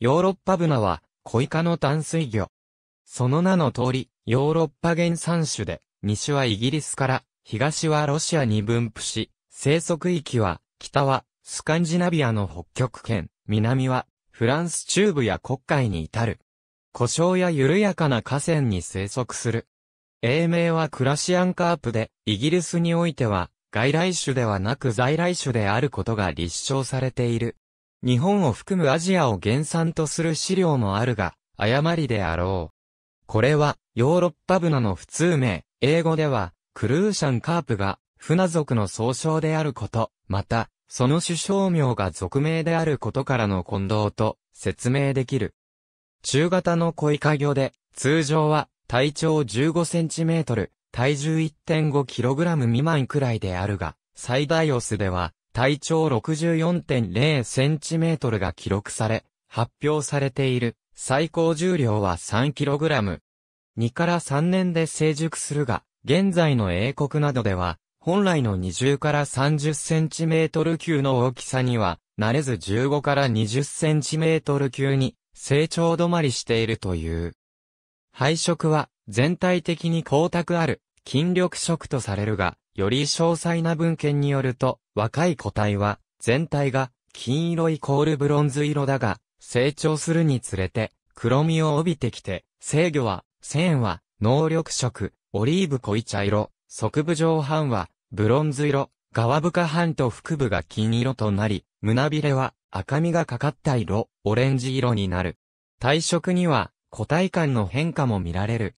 ヨーロッパブナは、コイ科の淡水魚。その名の通り、ヨーロッパ原産種で、西はイギリスから、東はロシアに分布し、生息域は、北は、スカンジナビアの北極圏、南は、フランス中部や国海に至る。故障や緩やかな河川に生息する。英名はクラシアンカープで、イギリスにおいては、外来種ではなく在来種であることが立証されている。日本を含むアジアを原産とする資料もあるが、誤りであろう。これは、ヨーロッパブナの普通名、英語では、クルーシャンカープが、船族の総称であること、また、その首相名が俗名であることからの混同と説明できる。中型の恋か魚で、通常は体長15センチメートル、体重 1.5kg 未満くらいであるが、最大オスでは体長64.0センチメートルが記録され、発表されている最高重量は3 k g 2から3年で成熟するが、現在の英国などでは、本来の20から30センチメートル級の大きさには、慣れず15から20センチメートル級に成長止まりしているという。配色は全体的に光沢ある筋力色とされるが、より詳細な文献によると、若い個体は、全体が、金色イコールブロンズ色だが、成長するにつれて、黒みを帯びてきて、制御は、線は、能力色、オリーブ濃い茶色、側部上半は、ブロンズ色、側部下半と腹部が金色となり、胸びれは、赤みがかかった色、オレンジ色になる。体色には、個体間の変化も見られる。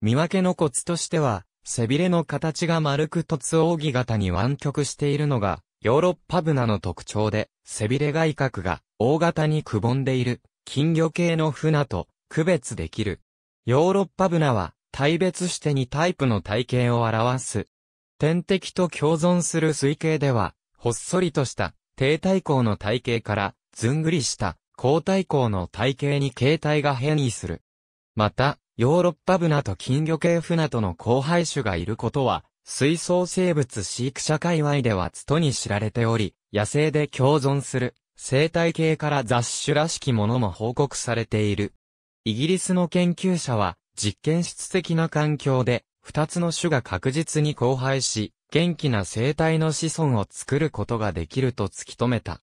見分けのコツとしては、背びれの形が丸く凸扇形に湾曲しているのが、ヨーロッパブナの特徴で、背びれ外角が大型にくぼんでいる、金魚系の船と区別できる。ヨーロッパブナは、大別して2タイプの体型を表す。天敵と共存する水系では、ほっそりとした低体高の体型から、ずんぐりした高体高の体型に形態が変異する。また、ヨーロッパブナと金魚系フナとの交配種がいることは、水槽生物飼育者界隈では都に知られており、野生で共存する生態系から雑種らしきものも報告されている。イギリスの研究者は、実験室的な環境で、二つの種が確実に交配し、元気な生態の子孫を作ることができると突き止めた。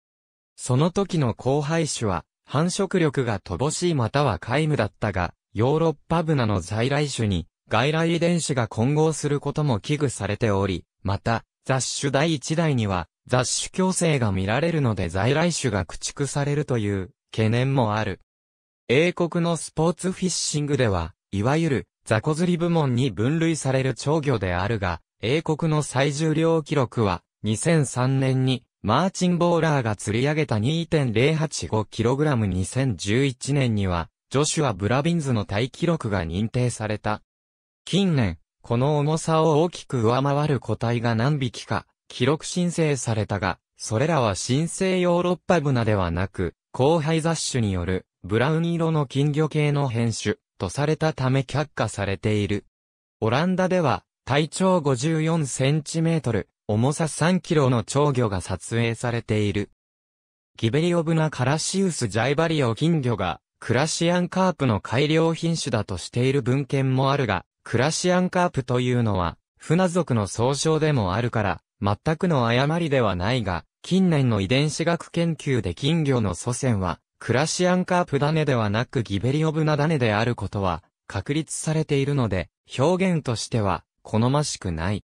その時の交配種は、繁殖力が乏しいまたは皆無だったが、ヨーロッパブナの在来種に外来遺伝子が混合することも危惧されており、また、雑種第一代には雑種共生が見られるので在来種が駆逐されるという懸念もある。英国のスポーツフィッシングでは、いわゆるザコ釣り部門に分類される長魚であるが、英国の最重量記録は2003年にマーチンボーラーが釣り上げた 2.085kg2011 年にはジョシュア・ブラビンズの体記録が認定された。近年、この重さを大きく上回る個体が何匹か、記録申請されたが、それらは新生ヨーロッパブナではなく、後輩雑種による、ブラウン色の金魚系の変種、とされたため却下されている。オランダでは、体長54センチメートル、重さ3キロの長魚が撮影されている。ギベリオブナカラシウスジャイバリオ金魚が、クラシアンカープの改良品種だとしている文献もあるが、クラシアンカープというのは、船族の総称でもあるから、全くの誤りではないが、近年の遺伝子学研究で金魚の祖先は、クラシアンカープ種ではなくギベリオブナ種であることは、確立されているので、表現としては、好ましくない。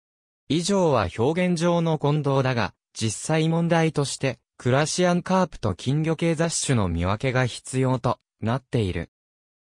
以上は表現上の混同だが、実際問題として、クラシアンカープと金魚系雑種の見分けが必要となっている。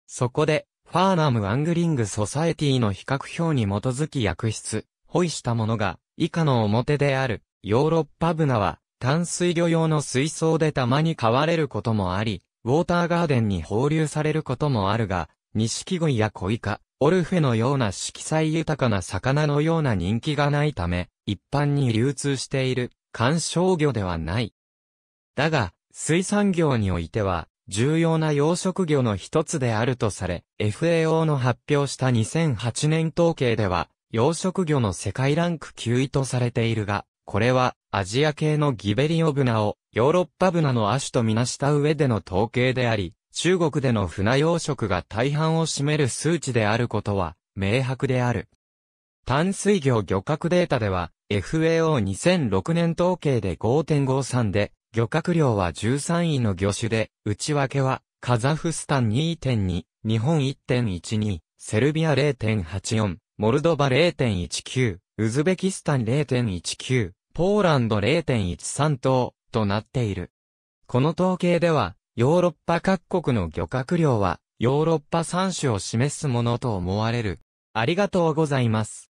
そこで、ファーナム・アングリング・ソサエティの比較表に基づき薬質、保意したものが、以下の表である、ヨーロッパブナは、淡水魚用の水槽でたまに飼われることもあり、ウォーターガーデンに放流されることもあるが、ニシキゴイやコイカ、オルフェのような色彩豊かな魚のような人気がないため、一般に流通している、観賞魚ではない。だが、水産業においては、重要な養殖魚の一つであるとされ、FAO の発表した2008年統計では、養殖魚の世界ランク9位とされているが、これはアジア系のギベリオブナをヨーロッパブナの亜種とみなした上での統計であり、中国での船養殖が大半を占める数値であることは明白である。淡水魚漁獲データでは、FAO2006 年統計で5.53で、漁獲量は13位の魚種で、内訳は、カザフスタン2.2、日本1.12、セルビア0.84、モルドバ0.19、ウズベキスタン0.19、ポーランド0.13等、となっている。この統計では、ヨーロッパ各国の漁獲量は、ヨーロッパ3種を示すものと思われる。ありがとうございます。